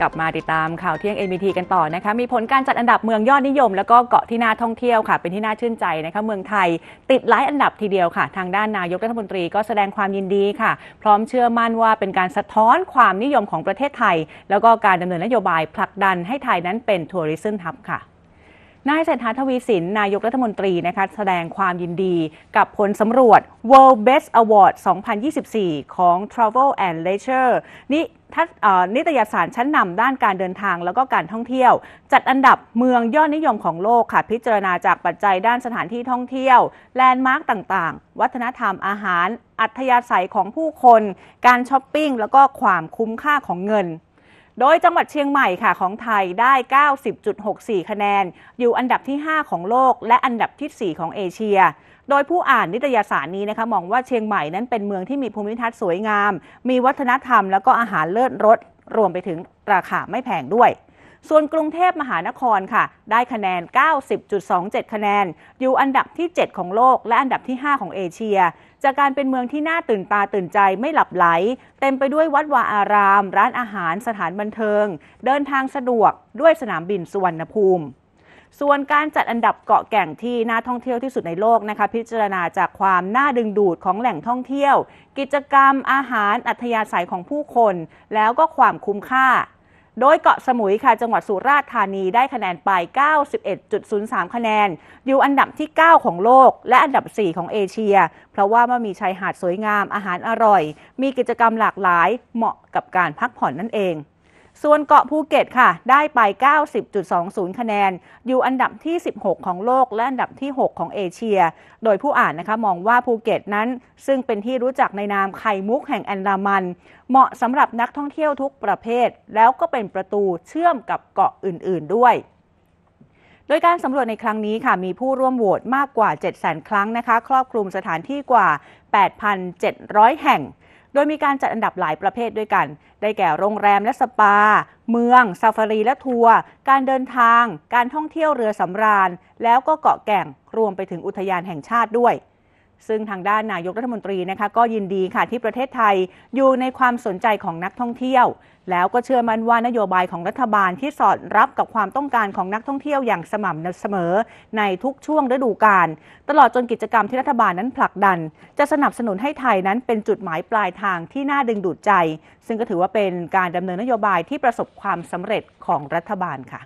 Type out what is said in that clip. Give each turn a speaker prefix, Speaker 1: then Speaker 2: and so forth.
Speaker 1: กลับมาติดตามข่าวเที่ยง MBT กันต่อนะคะมีผลการจัดอันดับเมืองยอดนิยมแล้วก็เกาะที่น่าท่องเที่ยวค่ะเป็นที่น่าชื่นใจนะคะเมืองไทย ติดหลายอันดับทีเดียวค่ะ ทางด้านนายกรัฐมนตรีก็แสดงความยินดีค่ะ พร้อมเชื่อมั่นว่าเป็นการสะท้อนความนิยมของประเทศไทยแล้วก็การดำเนินนโยบายผลักดันให้ไทยนั้นเป็นทัวริซึมทับค่ะนายเศรษฐาทวีสิน นายกรัฐมนตรีนะคะแสดงความยินดีกับผลสำรวจ World Best Award 2024 ของ Travel and Leisure นี่นิตยสารชั้นนำด้านการเดินทางแล้วก็การท่องเที่ยว จัดอันดับเมืองยอดนิยมของโลกค่ะพิจารณาจากปัจจัยด้านสถานที่ท่องเที่ยว แลนด์มาร์กต่างๆ วัฒนธรรมอาหาร อัธยาศัยของผู้คน การช้อปปิ้ง แล้วก็ความคุ้มค่าของเงินโดยจังหวัดเชียงใหม่ค่ะของไทยได้ 90.64 คะแนน อยู่อันดับที่ 5 ของโลกและอันดับที่ 4 ของเอเชีย โดยผู้อ่านนิตยสารนี้นะคะมองว่าเชียงใหม่นั้นเป็นเมืองที่มีภูมิทัศน์สวยงาม มีวัฒนธรรมแล้วก็อาหารเลิศรส รวมไปถึงราคาไม่แพงด้วยส่วนกรุงเทพมหานครค่ะ ได้คะแนน 90.27 คะแนน อยู่อันดับที่ 7 ของโลกและอันดับที่ 5 ของเอเชีย จากการเป็นเมืองที่น่าตื่นตาตื่นใจไม่หลับไหล เต็มไปด้วยวัดวาอาราม ร้านอาหารสถานบันเทิง เดินทางสะดวกด้วยสนามบินสุวรรณภูมิ ส่วนการจัดอันดับเกาะแก่งที่น่าท่องเที่ยวที่สุดในโลกนะคะพิจารณาจากความน่าดึงดูดของแหล่งท่องเที่ยว กิจกรรมอาหารอัธยาศัยของผู้คน แล้วก็ความคุ้มค่าโดยเกาะสมุยค่ะจังหวัดสุราษฎร์ธานีได้คะแนนไป 91.03 คะแนน อยู่อันดับที่ 9 ของโลกและอันดับ 4 ของเอเชีย เพราะว่ามันมีชายหาดสวยงามอาหารอร่อย มีกิจกรรมหลากหลายเหมาะกับการพักผ่อนนั่นเองส่วนเกาะภูเก็ตค่ะ ได้ไป 90.20 คะแนน อยู่อันดับที่ 16 ของโลกและอันดับที่ 6 ของเอเชีย โดยผู้อ่านนะคะมองว่าภูเก็ตนั้น ซึ่งเป็นที่รู้จักในนามไข่มุกแห่งแอนดามัน เหมาะสำหรับนักท่องเที่ยวทุกประเภท แล้วก็เป็นประตูเชื่อมกับเกาะอื่น ๆด้วย โดยการสำรวจในครั้งนี้ค่ะ มีผู้ร่วมโหวตมากกว่า 7 0 0 0 0 0 ครั้งนะคะ ครอบคลุมสถานที่กว่า 8,700 แห่งโดยมีการจัดอันดับหลายประเภทด้วยกัน ได้แก่ โรงแรมและสปา เมืองซาฟารีและทัวร์ การเดินทาง การท่องเที่ยวเรือสำราญ แล้วก็เกาะแก่ง รวมไปถึงอุทยานแห่งชาติด้วยซึ่งทางด้านนายกรัฐมนตรีนะคะก็ยินดีค่ะที่ประเทศไทยอยู่ในความสนใจของนักท่องเที่ยว แล้วก็เชื่อมั่นว่านโยบายของรัฐบาลที่สอดรับกับความต้องการของนักท่องเที่ยวอย่างสม่ำเสมอ ในทุกช่วงฤดูกาลตลอดจนกิจกรรมที่รัฐบาลนั้นผลักดัน จะสนับสนุนให้ไทยนั้นเป็นจุดหมายปลายทางที่น่าดึงดูดใจ ซึ่งก็ถือว่าเป็นการดำเนินนโยบายที่ประสบความสำเร็จของรัฐบาลค่ะ